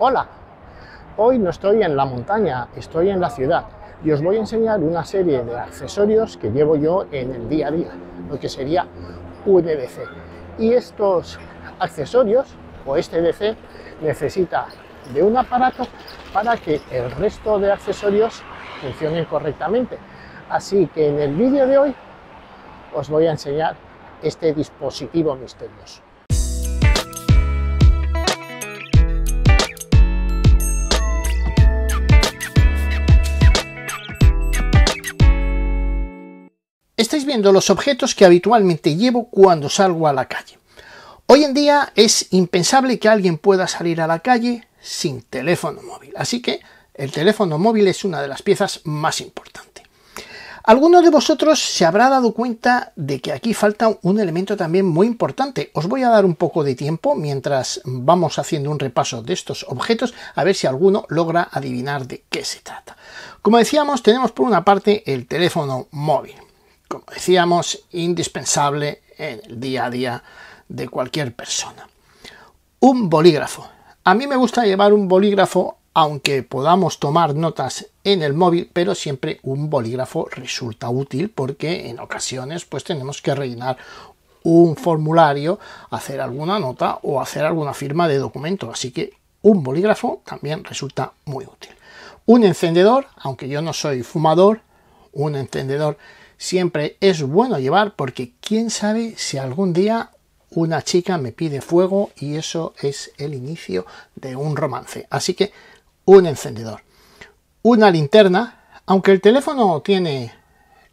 Hola, hoy no estoy en la montaña, estoy en la ciudad y os voy a enseñar una serie de accesorios que llevo yo en el día a día, lo que sería UDC. Y estos accesorios o este DC necesita de un aparato para que el resto de accesorios funcionen correctamente. Así que en el vídeo de hoy os voy a enseñar este dispositivo misterioso. estáis viendo los objetos que habitualmente llevo cuando salgo a la calle. Hoy en día es impensable que alguien pueda salir a la calle sin teléfono móvil, así que el teléfono móvil es una de las piezas más importantes. Alguno de vosotros se habrá dado cuenta de que aquí falta un elemento también muy importante. Os voy a dar un poco de tiempo mientras vamos haciendo un repaso de estos objetos, a ver si alguno logra adivinar de qué se trata. Como decíamos, tenemos por una parte el teléfono móvil como decíamos, indispensable en el día a día de cualquier persona. Un bolígrafo. A mí me gusta llevar un bolígrafo, aunque podamos tomar notas en el móvil, pero siempre un bolígrafo resulta útil porque en ocasiones pues tenemos que rellenar un formulario, hacer alguna nota o hacer alguna firma de documento, así que un bolígrafo también resulta muy útil. Un encendedor, aunque yo no soy fumador, un encendedor siempre es bueno llevar porque quién sabe si algún día una chica me pide fuego y eso es el inicio de un romance. Así que un encendedor, una linterna, aunque el teléfono tiene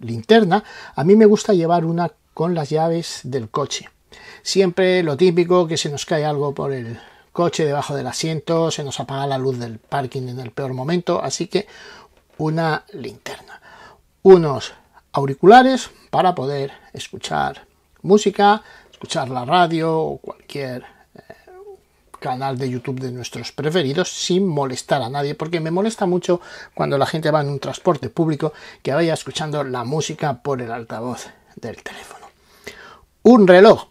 linterna, a mí me gusta llevar una con las llaves del coche. Siempre lo típico que se nos cae algo por el coche debajo del asiento, se nos apaga la luz del parking en el peor momento, así que una linterna. Unos auriculares para poder escuchar música, escuchar la radio o cualquier eh, canal de YouTube de nuestros preferidos sin molestar a nadie, porque me molesta mucho cuando la gente va en un transporte público que vaya escuchando la música por el altavoz del teléfono. Un reloj.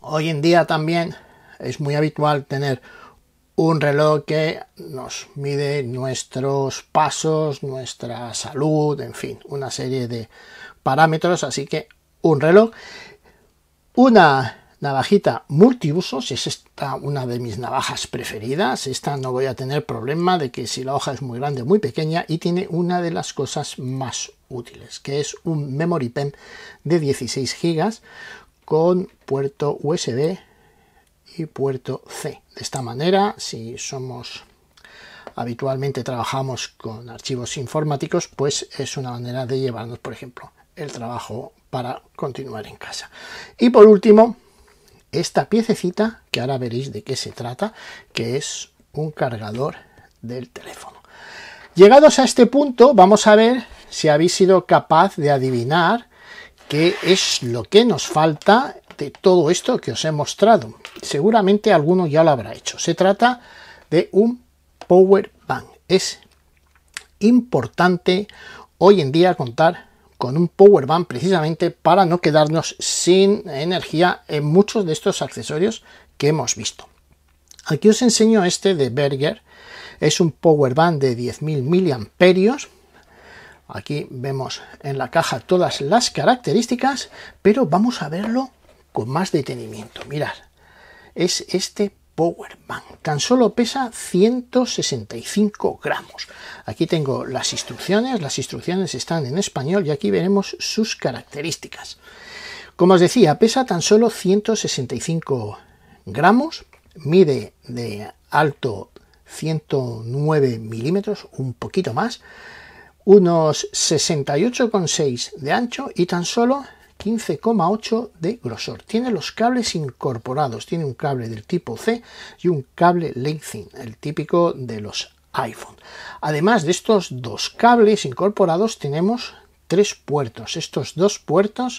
Hoy en día también es muy habitual tener un reloj que nos mide nuestros pasos, nuestra salud, en fin, una serie de parámetros, así que un reloj, una navajita multiusos, es esta una de mis navajas preferidas, esta no voy a tener problema de que si la hoja es muy grande o muy pequeña y tiene una de las cosas más útiles, que es un memory pen de 16 GB con puerto USB y puerto C. De esta manera, si somos habitualmente trabajamos con archivos informáticos, pues es una manera de llevarnos, por ejemplo, el trabajo para continuar en casa. Y por último, esta piececita, que ahora veréis de qué se trata, que es un cargador del teléfono. Llegados a este punto, vamos a ver si habéis sido capaz de adivinar qué es lo que nos falta de todo esto que os he mostrado. Seguramente alguno ya lo habrá hecho. Se trata de un power bank. Es importante hoy en día contar con un power bank precisamente para no quedarnos sin energía en muchos de estos accesorios que hemos visto. Aquí os enseño este de Berger. Es un power bank de 10.000 miliamperios. Aquí vemos en la caja todas las características, pero vamos a verlo con más detenimiento. Mirad es este Powerbank. Tan solo pesa 165 gramos. Aquí tengo las instrucciones, las instrucciones están en español y aquí veremos sus características. Como os decía, pesa tan solo 165 gramos, mide de alto 109 milímetros, un poquito más, unos 68,6 de ancho y tan solo 15,8 de grosor. Tiene los cables incorporados. Tiene un cable del tipo C y un cable Lightning, el típico de los iPhone. Además de estos dos cables incorporados, tenemos tres puertos. Estos dos puertos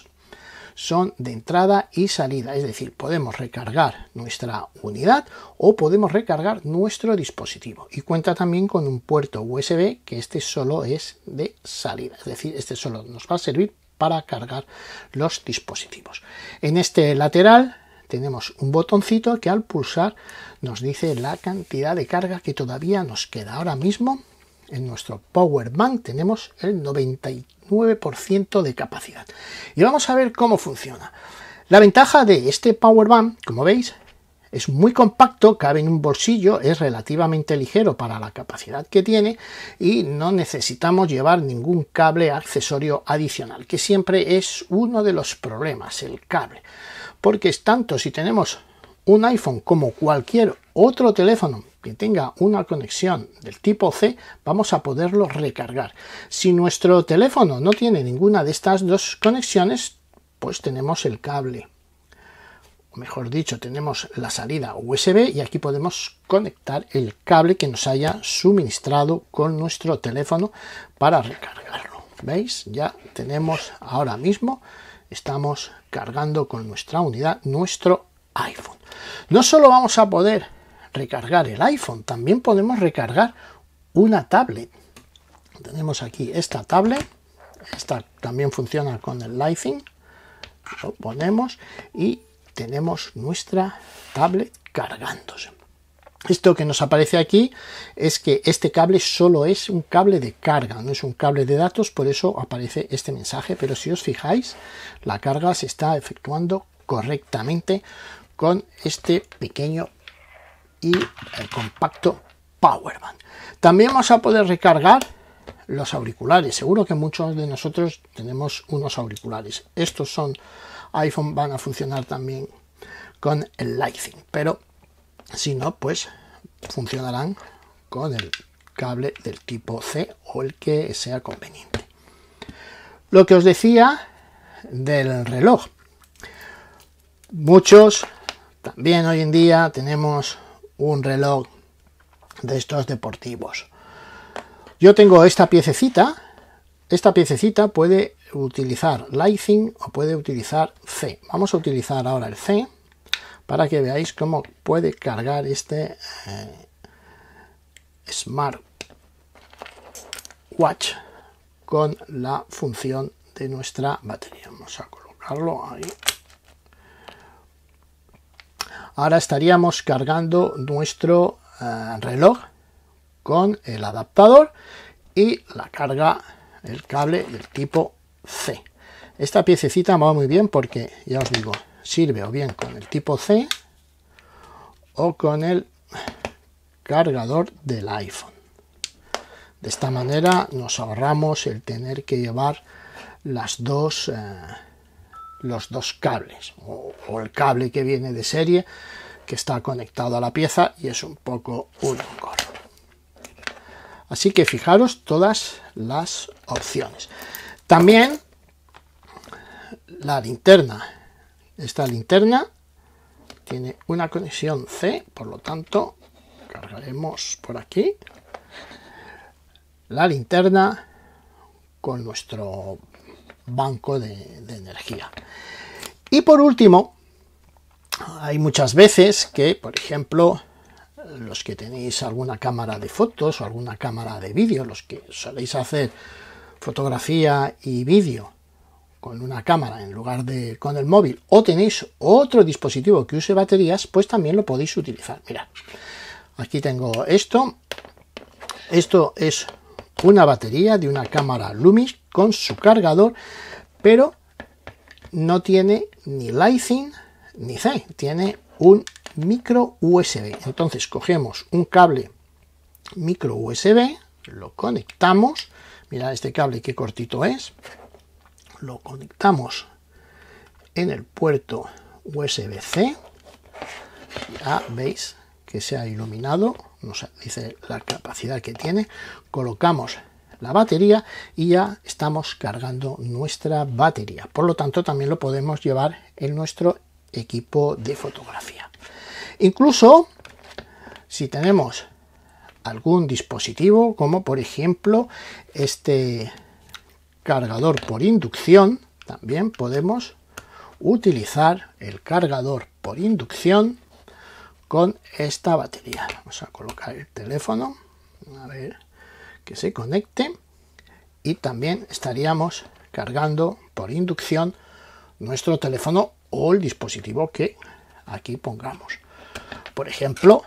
son de entrada y salida, es decir, podemos recargar nuestra unidad o podemos recargar nuestro dispositivo. Y cuenta también con un puerto USB que este solo es de salida, es decir, este solo nos va a servir para cargar los dispositivos. En este lateral tenemos un botoncito que al pulsar nos dice la cantidad de carga que todavía nos queda. Ahora mismo en nuestro Power Bank tenemos el 99% de capacidad. Y vamos a ver cómo funciona. La ventaja de este Power Bank, como veis, es muy compacto, cabe en un bolsillo, es relativamente ligero para la capacidad que tiene y no necesitamos llevar ningún cable accesorio adicional, que siempre es uno de los problemas, el cable. Porque es tanto si tenemos un iPhone como cualquier otro teléfono que tenga una conexión del tipo C, vamos a poderlo recargar. Si nuestro teléfono no tiene ninguna de estas dos conexiones, pues tenemos el cable mejor dicho, tenemos la salida USB y aquí podemos conectar el cable que nos haya suministrado con nuestro teléfono para recargarlo. ¿Veis? Ya tenemos ahora mismo, estamos cargando con nuestra unidad nuestro iPhone. No solo vamos a poder recargar el iPhone, también podemos recargar una tablet. Tenemos aquí esta tablet, esta también funciona con el Lightning, lo ponemos y tenemos nuestra tablet cargándose. Esto que nos aparece aquí es que este cable solo es un cable de carga, no es un cable de datos, por eso aparece este mensaje, pero si os fijáis, la carga se está efectuando correctamente con este pequeño y el eh, compacto Powerbank. También vamos a poder recargar los auriculares. Seguro que muchos de nosotros tenemos unos auriculares. Estos son iPhone, van a funcionar también con el Lightning, pero si no, pues funcionarán con el cable del tipo C o el que sea conveniente. Lo que os decía del reloj. Muchos también hoy en día tenemos un reloj de estos deportivos yo tengo esta piececita. Esta piececita puede utilizar Lighting o puede utilizar C. Vamos a utilizar ahora el C para que veáis cómo puede cargar este eh, Smart Watch con la función de nuestra batería. Vamos a colocarlo ahí. Ahora estaríamos cargando nuestro eh, reloj con el adaptador y la carga, el cable del tipo C. Esta piececita va muy bien porque, ya os digo, sirve o bien con el tipo C o con el cargador del iPhone. De esta manera nos ahorramos el tener que llevar las dos, eh, los dos cables o, el cable que viene de serie que está conectado a la pieza y es un poco un engorro. Así que fijaros todas las opciones. También la linterna. Esta linterna tiene una conexión C, por lo tanto cargaremos por aquí la linterna con nuestro banco de, energía. Y por último, hay muchas veces que, por ejemplo, los que tenéis alguna cámara de fotos o alguna cámara de vídeo, los que soléis hacer fotografía y vídeo con una cámara en lugar de con el móvil o tenéis otro dispositivo que use baterías, pues también lo podéis utilizar. Mirad, aquí tengo esto. Esto es una batería de una cámara Lumix con su cargador, pero no tiene ni Lightning ni C, tiene un micro USB. Entonces cogemos un cable micro USB, lo conectamos, mirad este cable qué cortito es, lo conectamos en el puerto USB-C, ya veis que se ha iluminado, nos dice la capacidad que tiene, colocamos la batería y ya estamos cargando nuestra batería. Por lo tanto, también lo podemos llevar en nuestro equipo de fotografía. Incluso si tenemos algún dispositivo como por ejemplo este cargador por inducción, también podemos utilizar el cargador por inducción con esta batería. Vamos a colocar el teléfono, a ver que se conecte y también estaríamos cargando por inducción nuestro teléfono o el dispositivo que aquí pongamos. Por ejemplo,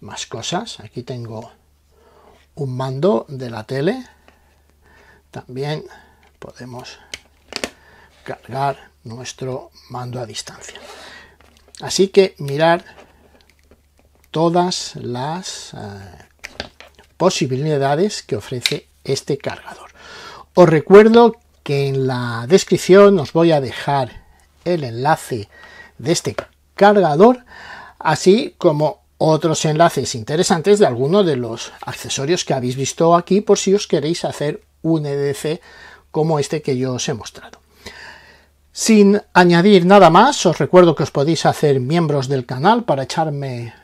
más cosas. Aquí tengo un mando de la tele. También podemos cargar nuestro mando a distancia. Así que mirar todas las eh, posibilidades que ofrece este cargador. Os recuerdo que en la descripción os voy a dejar el enlace de este cargador así como otros enlaces interesantes de alguno de los accesorios que habéis visto aquí por si os queréis hacer un EDC como este que yo os he mostrado. Sin añadir nada más, os recuerdo que os podéis hacer miembros del canal para echarme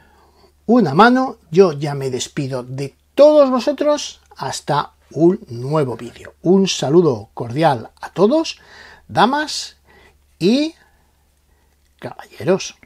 una mano. Yo ya me despido de todos vosotros hasta un nuevo vídeo. Un saludo cordial a todos, damas y caballeros.